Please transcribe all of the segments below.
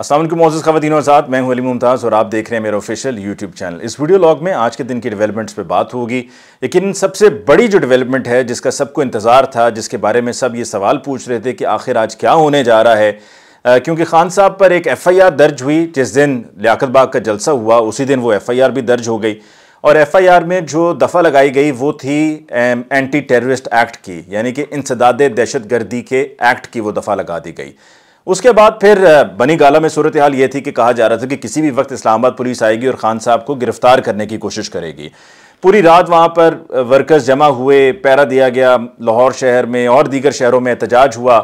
असलम मौजूद खवतिन और साथ मैं हूं अली मुमताज़ और आप देख रहे हैं मेरा ऑफिशियल यूट्यूब चैनल इस वीडियो लॉग में आज के दिन की डेवलपमेंट्स पे बात होगी लेकिन सबसे बड़ी जो डेवलपमेंट है जिसका सबको इंतज़ार था जिसके बारे में सब ये सवाल पूछ रहे थे कि आखिर आज क्या होने जा रहा है क्योंकि खान साहब पर एक एफ़ आई आर दर्ज हुई जिस दिन लियात बाग का जलसा हुआ उसी दिन वो एफ़ आई आर भी दर्ज हो गई और एफ़ आई आर में जो दफ़ा लगाई गई वो थी एंटी टेररिस्ट एक्ट की यानी कि इंसदाद दहशत गर्दी के एक्ट की वो दफ़ा लगा दी गई उसके बाद फिर बनी गाला में सूरत हाल ये थी कि कहा जा रहा था कि किसी भी वक्त इस्लामाबाद पुलिस आएगी और खान साहब को गिरफ्तार करने की कोशिश करेगी पूरी रात वहाँ पर वर्कर्स जमा हुए पैरा दिया गया लाहौर शहर में और दीगर शहरों में एहतजाज हुआ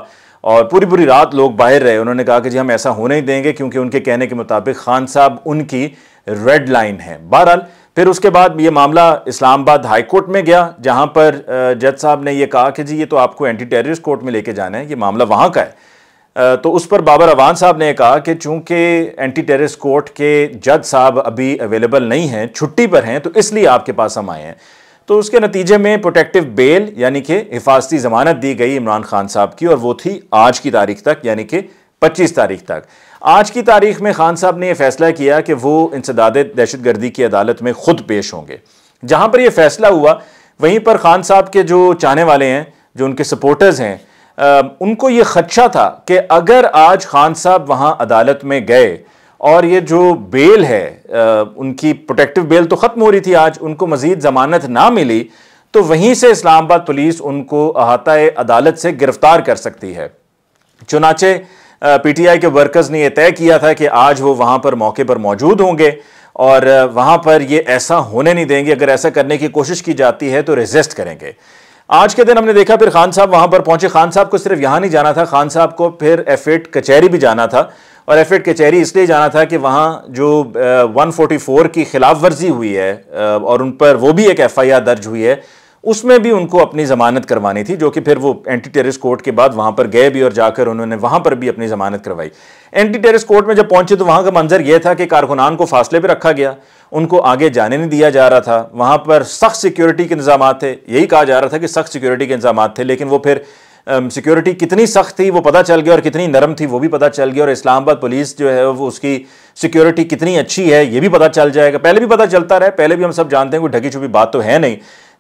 और पूरी पूरी रात लोग बाहर रहे उन्होंने कहा कि जी हम ऐसा होने ही देंगे क्योंकि उनके कहने के मुताबिक खान साहब उनकी रेड लाइन है बहरहाल फिर उसके बाद ये मामला इस्लामाबाद हाई कोर्ट में गया जहां पर जज साहब ने ये कहा कि जी ये तो आपको एंटी टेररिस्ट कोर्ट में लेके जाना है ये मामला वहाँ का है तो उस पर बाबर अवान साहब ने कहा कि चूंकि एंटी टेररिस्ट कोर्ट के जज साहब अभी अवेलेबल नहीं हैं छुट्टी पर हैं तो इसलिए आपके पास हम आए हैं तो उसके नतीजे में प्रोटेक्टिव बेल यानी कि हिफाजती ज़मानत दी गई इमरान खान साहब की और वो थी आज की तारीख तक यानी कि पच्चीस तारीख तक आज की तारीख में खान साहब ने यह फैसला किया कि वो इंसदाद दहशतगर्दी की अदालत में खुद पेश होंगे जहां पर यह फैसला हुआ वहीं पर खान साहब के जो चाहने वाले हैं जो उनके सपोर्टर्स हैं आ, उनको ये खदशा था कि अगर आज खान साहब वहाँ अदालत में गए और ये जो बेल है आ, उनकी प्रोटेक्टिव बेल तो ख़त्म हो रही थी आज उनको मज़ीद ज़मानत ना मिली तो वहीं से इस्लामाबाद पुलिस उनको अहाता अदालत से गिरफ़्तार कर सकती है चुनाचे पीटीआई के वर्कर्स ने यह तय किया था कि आज वो वहाँ पर मौके पर मौजूद होंगे और वहाँ पर ये ऐसा होने नहीं देंगे अगर ऐसा करने की कोशिश की जाती है तो रेजिस्ट करेंगे आज के दिन हमने देखा फिर खान साहब वहां पर पहुंचे खान साहब को सिर्फ यहां नहीं जाना था खान साहब को फिर एफ कचहरी भी जाना था और एफ कचहरी इसलिए जाना था कि वहां जो वन फोर्टी फोर की खिलाफ वर्जी हुई है और उन पर वो भी एक एफ आई आर दर्ज हुई है उसमें भी उनको अपनी ज़मानत करवानी थी जो कि फिर वो एंटी टेररिस्ट कोर्ट के बाद वहाँ पर गए भी और जाकर उन्होंने वहाँ पर भी अपनी ज़मानत करवाई एंटी टेररिस्ट कोर्ट में जब पहुंचे तो वहाँ का मंजर यह था कि कारकुनान को फासले पर रखा गया उनको आगे जाने नहीं दिया जा रहा था वहाँ पर सख्त सिक्योरिटी के इंतजाम थे यही कहा जा रहा था कि सख्त सिक्योरिटी के इंतजाम थे लेकिन वो फिर सिक्योरिटी कितनी सख्त थी वो पता चल गया और कितनी नरम थी वो भी पता चल गया और इस्लामाबाद पुलिस जो है वो उसकी सिक्योरिटी कितनी अच्छी है ये भी पता चल जाएगा पहले भी पता चलता रहा पहले भी हम सब जानते हैं कोई ढकी छुपी बात तो है नहीं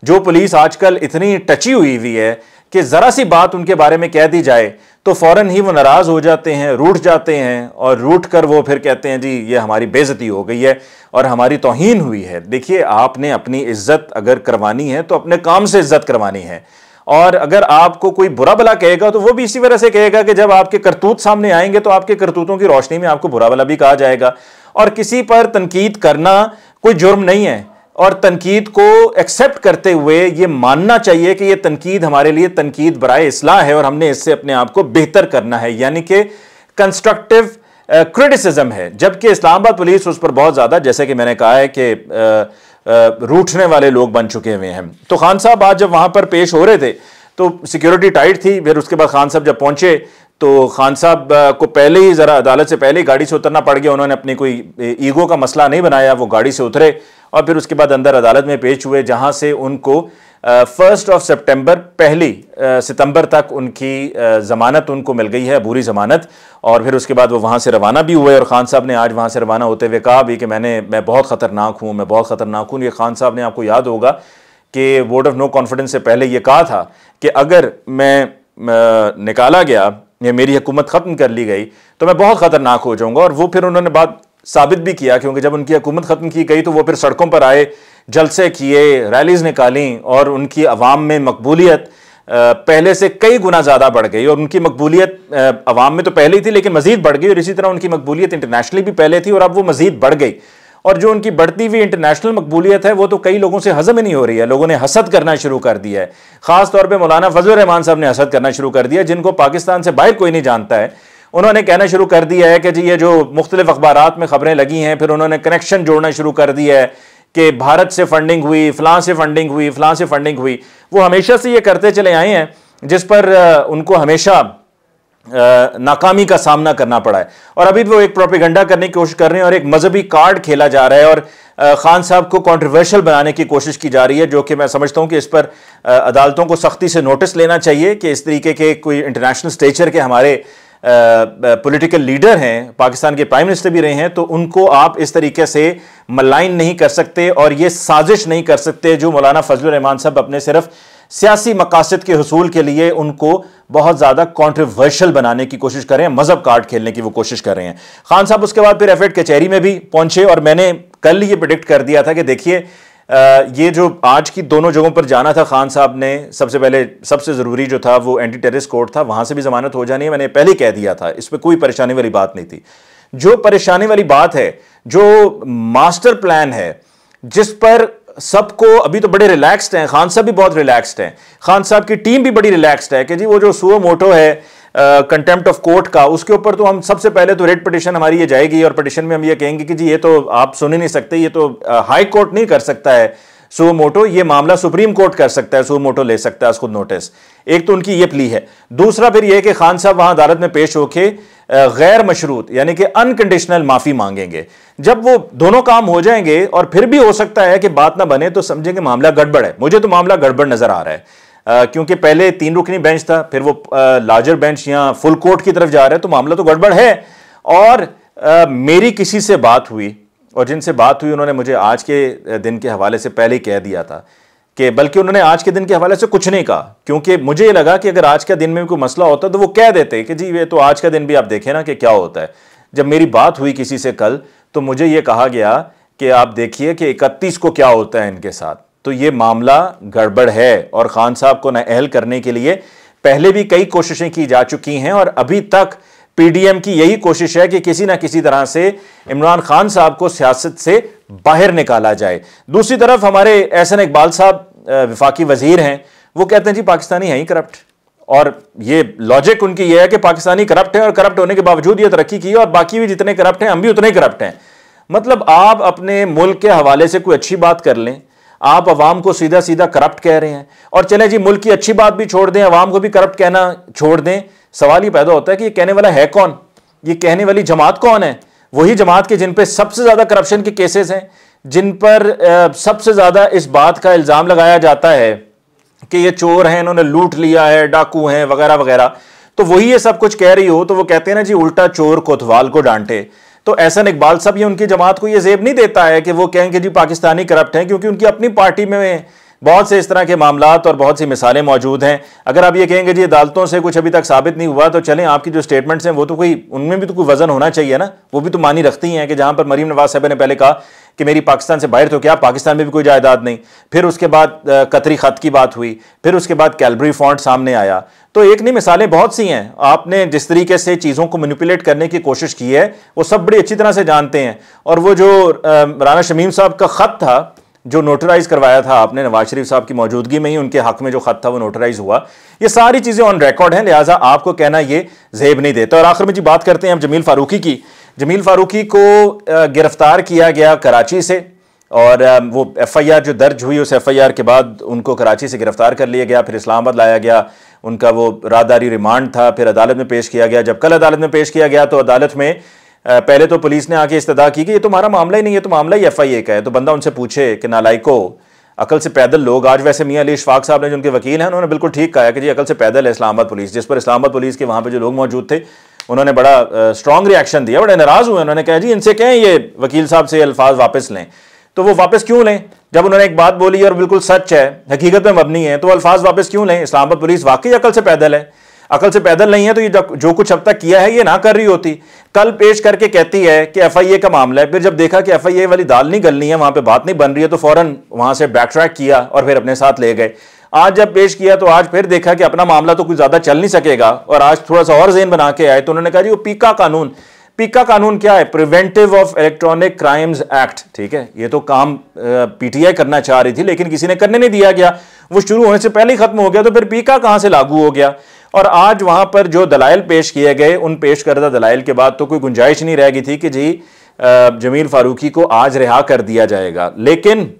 जो पुलिस आजकल इतनी टची हुई हुई है कि ज़रा सी बात उनके बारे में कह दी जाए तो फ़ौरन ही वो नाराज़ हो जाते हैं रूठ जाते हैं और रूठ कर वो फिर कहते हैं जी ये हमारी बेज़ती हो गई है और हमारी तोहन हुई है देखिए आपने अपनी इज्जत अगर करवानी है तो अपने काम से इज्जत करवानी है और अगर आपको कोई बुरा भला कहेगा तो वो भी इसी वजह से कहेगा कि जब आपके करतूत सामने आएंगे तो आपके करतूतों की रोशनी में आपको बुरा भला भी कहा जाएगा और किसी पर तनकीद करना कोई जुर्म नहीं है और तनकीद को एक्सेप्ट करते हुए ये मानना चाहिए कि यह तनकीद हमारे लिए तनकीद बरए असलाह है और हमने इससे अपने आप को बेहतर करना है यानी कि कंस्ट्रक्टिव क्रिटिसिज्म है जबकि इस्लामाबाद पुलिस उस पर बहुत ज़्यादा जैसे कि मैंने कहा है कि रूठने वाले लोग बन चुके हुए हैं तो खान साहब आज जब वहां पर पेश हो रहे थे तो सिक्योरिटी टाइट थी फिर उसके बाद खान साहब जब पहुंचे तो खान साहब को पहले ही ज़रा अदालत से पहले ही गाड़ी से उतरना पड़ गया उन्होंने अपनी कोई ईगो का मसला नहीं बनाया वो गाड़ी से उतरे और फिर उसके बाद अंदर अदालत में पेश हुए जहां से उनको फर्स्ट ऑफ सितंबर पहली सितंबर तक उनकी ज़मानत उनको मिल गई है बुरी ज़मानत और फिर उसके बाद वो वहाँ से रवाना भी हुए और ख़ान साहब ने आज वहाँ से रवाना होते हुए कहा भी कि मैंने मैं बहुत ख़तरनाक हूँ मैं बहुत ख़तरनाक हूँ ये खान साहब ने आपको याद होगा कि वोट ऑफ नो कॉन्फिडेंस से पहले ये कहा था कि अगर मैं निकाला गया या मेरी हुकूमत ख़त्म कर ली गई तो मैं बहुत ख़तरनाक हो जाऊँगा और वो फिर उन्होंने बात साबित भी किया क्योंकि जब उनकी हुकूमत ख़त्म की गई तो वो फिर सड़कों पर आए जलसे किए रैलीज़ निकाली और उनकी आवाम में मकबूलियत पहले से कई गुना ज़्यादा बढ़ गई और उनकी मकबूलियत आवाम में तो पहले ही थी लेकिन मज़ीद बढ़ गई और इसी तरह उनकी मकबूलियत इंटरनेशनली भी पहले थी और अब वो मज़ीद बढ़ गई और जो उनकी बढ़ती हुई इंटरनेशनल मकबूलियत है वो तो कई लोगों से हजम ही नहीं हो रही है लोगों ने हसद करना शुरू कर दिया है खासतौर पर मौलाना फजल रहमान साहब ने हसद करना शुरू कर दिया जिनको पाकिस्तान से बाहर कोई नहीं जानता है उन्होंने कहना शुरू कर दिया है कि जी ये जो मुख्तलिफ अखबार में ख़बरें लगी हैं फिर उन्होंने कनेक्शन जोड़ना शुरू कर दिया है कि भारत से फंडिंग हुई फलां से फंडिंग हुई फलां से फंडिंग हुई वो हमेशा से ये करते चले आए हैं जिस पर उनको हमेशा नाकामी का सामना करना पड़ा है और अभी भी वो एक प्रोपेगेंडा करने की कोशिश कर रहे हैं और एक मजहबी कार्ड खेला जा रहा है और खान साहब को कंट्रोवर्शियल बनाने की कोशिश की जा रही है जो कि मैं समझता हूं कि इस पर अदालतों को सख्ती से नोटिस लेना चाहिए कि इस तरीके के कोई इंटरनेशनल स्टेचर के हमारे पॉलिटिकल लीडर हैं पाकिस्तान के प्राइम मिनिस्टर भी रहे हैं तो उनको आप इस तरीके से मलाइन नहीं कर सकते और ये साजिश नहीं कर सकते जो मौलाना फजल रहमान साहब अपने सिर्फ सियासी मकासद के हसूल के लिए उनको बहुत ज़्यादा कॉन्ट्रोवर्शल बनाने की कोशिश कर रहे हैं मज़हब कार्ड खेलने की वो कोशिश कर रहे हैं खान साहब उसके बाद फिर एफ कचहरी में भी पहुंचे और मैंने कल ये प्रिडिक्ट कर दिया था कि देखिए ये जो आज की दोनों जगहों पर जाना था खान साहब ने सबसे पहले सबसे ज़रूरी जो था वो एंटी टेररिस्ट कोर्ट था वहाँ से भी ज़मानत हो जानी है मैंने पहले कह दिया था इस पर कोई परेशानी वाली बात नहीं थी जो परेशानी वाली बात है जो मास्टर प्लान है जिस पर सबको अभी तो बड़े रिलैक्स्ड हैं खान साहब भी बहुत रिलैक्स्ड हैं खान साहब की टीम भी बड़ी रिलैक्स्ड है कि जी वो जो सुओ मोटो है कंटेम्प्ट ऑफ कोर्ट का उसके ऊपर तो हम सबसे पहले तो रेट पटिशन हमारी ये जाएगी और पटिशन में हम ये कहेंगे कि जी ये तो आप सुन ही नहीं सकते ये तो हाई कोर्ट नहीं कर सकता है सो मोटो ये मामला सुप्रीम कोर्ट कर सकता है सो मोटो ले सकता है खुद नोटिस एक तो उनकी ये प्ली है दूसरा फिर यह कि खान साहब वहां अदालत में पेश होके गैर मशरूत यानी कि अनकंडीशनल माफी मांगेंगे जब वो दोनों काम हो जाएंगे और फिर भी हो सकता है कि बात ना बने तो समझेंगे मामला गड़बड़ है मुझे तो मामला गड़बड़ नजर आ रहा है क्योंकि पहले तीन रुकनी बेंच था फिर वो लार्जर बेंच या फुल कोर्ट की तरफ जा रहा है तो मामला तो गड़बड़ है और आ, मेरी किसी से बात हुई और जिनसे बात हुई उन्होंने मुझे आज के दिन के हवाले से पहले ही कह दिया था कि बल्कि उन्होंने आज के दिन के हवाले से कुछ नहीं कहा क्योंकि मुझे ये लगा कि अगर आज के दिन में कोई मसला होता तो वो कह देते कि जी ये तो आज का दिन भी आप देखें ना कि क्या होता है जब मेरी बात हुई किसी से कल तो मुझे ये कहा गया कि आप देखिए कि इकतीस को क्या होता है इनके साथ तो ये मामला गड़बड़ है और खान साहब को नाअहल करने के लिए पहले भी कई कोशिशें की जा चुकी हैं और अभी तक पीडीएम की यही कोशिश है कि किसी ना किसी तरह से इमरान खान साहब को सियासत से बाहर निकाला जाए दूसरी तरफ हमारे एहसन इकबाल साहब विफाकी वजीर हैं वो कहते हैं जी पाकिस्तानी है ही करप्ट और ये लॉजिक उनकी ये है कि पाकिस्तानी करप्ट है और करप्ट होने के बावजूद ये तरक्की की है और बाकी भी जितने करप्ट हैं हम भी उतने करप्ट हैं मतलब आप अपने मुल्क के हवाले से कोई अच्छी बात कर लें आप अवाम को सीधा सीधा करप्ट कह रहे हैं और चले जी मुल्क की अच्छी बात भी छोड़ दें अवाम को भी करप्ट कहना छोड़ दें सवाल ये पैदा होता है कि ये कहने वाला है कौन ये कहने वाली जमात कौन है वही जमात के जिन पर सबसे ज़्यादा करप्शन के केसेस हैं जिन पर सबसे ज़्यादा इस बात का इल्ज़ाम लगाया जाता है कि ये चोर हैं इन्होंने लूट लिया है डाकू हैं वगैरह वगैरह तो वही ये सब कुछ कह रही हो तो वो कहते हैं ना जी उल्टा चोर कोतवाल को डांटे तो एहसन इकबाल सब ये उनकी जमात को ये जेब नहीं देता है कि वो कहें कि जी पाकिस्तानी करप्ट हैं क्योंकि उनकी अपनी पार्टी में बहुत से इस तरह के मामला और बहुत सी मिसालें मौजूद हैं अगर आप ये कहेंगे जी अदालतों से कुछ अभी तक साबित नहीं हुआ तो चलें आपकी जो स्टेटमेंट्स हैं वो तो कोई उनमें भी तो कोई वजन होना चाहिए ना वो भी तो मानी रखती हैं कि जहाँ पर मरीम नवाज साहब ने पहले कहा कि मेरी पाकिस्तान से बाहर तो क्या पाकिस्तान में भी कोई जायदाद नहीं फिर उसके बाद कतरी ख़त की बात हुई फिर उसके बाद कैलबरी फॉन्ट सामने आया तो एक नहीं मिसालें बहुत सी हैं आपने जिस तरीके से चीज़ों को मैनिपुलेट करने की कोशिश की है वो सब बड़ी अच्छी तरह से जानते हैं और वो जो राना शमीम साहब का ख़त था जो नोटराइज करवाया था आपने नवाज शरीफ साहब की मौजूदगी में ही उनके हक में जो खत था वो नोटराइज हुआ ये सारी चीज़ें ऑन रिकॉर्ड हैं लिहाजा आपको कहना ये जेब नहीं देता और आखिर में जी बात करते हैं हम जमील फारूकी की जमील फारूकी को गिरफ्तार किया गया कराची से और वो एफआईआर जो दर्ज हुई उस एफआईआर के बाद उनको कराची से गिरफ्तार कर लिया गया फिर इस्लामाबाद लाया गया उनका वो रादारी रिमांड था फिर अदालत में पेश किया गया जब कल अदालत में पेश किया गया तो अदालत में पहले तो पुलिस ने आके इस्तः की कि ये तो मामला ही नहीं है तो मामला ही एफ आई ए का है तो बंदा उनसे पूछे कि नालाइको अकल से पैदल लोग आज वैसे मियाँ अली शफाक साहब ने जो उनके वकील हैं उन्होंने बिल्कुल ठीक कहा है कि जी अकल से पैदल है इस्लामाबाद पुलिस जिस पर इस्लामाबाद पुलिस के वहाँ पर जो लोग मौजूद थे उन्होंने बड़ा स्ट्रॉन्ग रिएक्शन दिया बड़े नाराज़ हुए उन्होंने कहा जी इनसे कहें ये वकील साहब से अल्फाज वापस लें तो वो वापस क्यों लें जब उन्होंने एक बात बोली और बिल्कुल सच है हकीकत में मबनी है तो अल्फाज वापस क्यों लें इस्लामाबाद पुलिस वाकई अकल से पैदल है अकल से पैदल नहीं है तो ये जो कुछ अब तक किया है ये ना कर रही होती कल पेश करके कहती है कि एफआईए का मामला है फिर जब देखा कि एफआईए वाली दाल नहीं गलनी है वहां पे बात नहीं बन रही है तो फौरन वहां से बैक ट्रैक किया और फिर अपने साथ ले गए आज जब पेश किया तो आज फिर देखा कि अपना मामला तो कुछ ज्यादा चल नहीं सकेगा और आज थोड़ा सा और जेन बना के आए तो उन्होंने कहा जी वो पीका कानून पीका कानून क्या है preventive of electronic crimes act ठीक है ये तो काम पीटीआई करना चाह रही थी लेकिन किसी ने करने नहीं दिया गया वो शुरू होने से पहले ही खत्म हो गया तो फिर पीका कहां से लागू हो गया और आज वहां पर जो दलाइल पेश किए गए उन पेश करदा दलाइल के बाद तो कोई गुंजाइश नहीं रह गई थी कि जी जमील फारूकी को आज रिहा कर दिया जाएगा लेकिन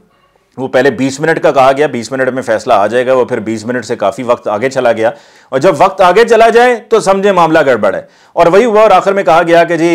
वो पहले 20 मिनट का कहा गया 20 मिनट में फैसला आ जाएगा वो फिर 20 मिनट से काफ़ी वक्त आगे चला गया और जब वक्त आगे चला जाए तो समझे मामला गड़बड़ है और वही हुआ और आखिर में कहा गया कि जी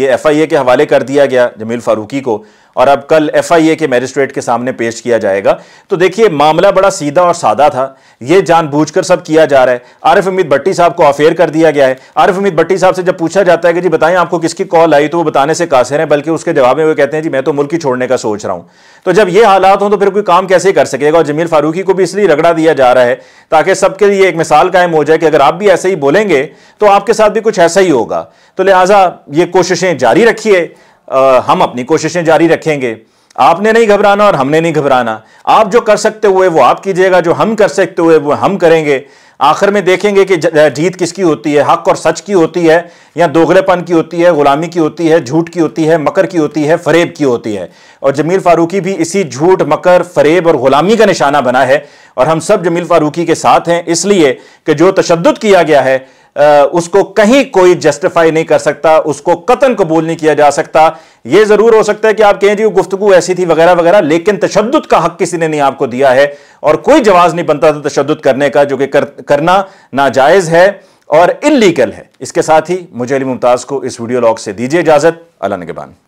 ये एफआईए के हवाले कर दिया गया जमील फारूकी को और अब कल एफआईए के मैजिस्ट्रेट के सामने पेश किया जाएगा तो देखिए मामला बड़ा सीधा और सादा था जानबूझ जानबूझकर सब किया जा रहा है आरिफ अमित भट्टी साहब को अफेयर कर दिया गया है आरिफ अमित भट्टी साहब से जब पूछा जाता है कि जी बताएं आपको किसकी कॉल आई तो वो बताने से कासर है बल्कि उसके जवाब में वो कहते हैं जी मैं तो मुल्क ही छोड़ने का सोच रहा हूं तो जब ये हालात हों तो फिर कोई काम कैसे कर सकेगा और जमील फारूकी को भी इसलिए रगड़ा दिया जा रहा है ताकि सबके लिए एक मिसाल कायम हो जाए कि अगर आप भी ऐसे ही बोलेंगे तो आपके साथ भी कुछ ऐसा ही होगा तो लिहाजा ये कोशिशें जारी रखिए आ, हम अपनी कोशिशें जारी रखेंगे आपने नहीं घबराना और हमने नहीं घबराना आप जो कर सकते हुए वो आप कीजिएगा जो हम कर सकते हुए वो हम करेंगे आखिर में देखेंगे कि जीत किसकी होती है हक और सच की होती है या दोगलेपन की होती है गुलामी की होती है झूठ की होती है मकर की होती है फरेब की होती है और जमील फारूकी भी इसी झूठ मकर फरेब और गुलामी का निशाना बना है और हम सब जमील फारूकी के साथ हैं इसलिए कि जो तशद किया गया है उसको कहीं कोई जस्टिफाई नहीं कर सकता उसको कतन कबूल नहीं किया जा सकता यह जरूर हो सकता है कि आप कहें जी गुफ्तु ऐसी थी वगैरह वगैरह लेकिन तशद का हक किसी ने नहीं आपको दिया है और कोई जवाब नहीं बनता था तशद करने का जो कि कर, करना नाजायज़ है और इलीगल है इसके साथ ही मुझे अली मुमताज़ को इस वीडियो लॉग से दीजिए इजाज़त अला नगबान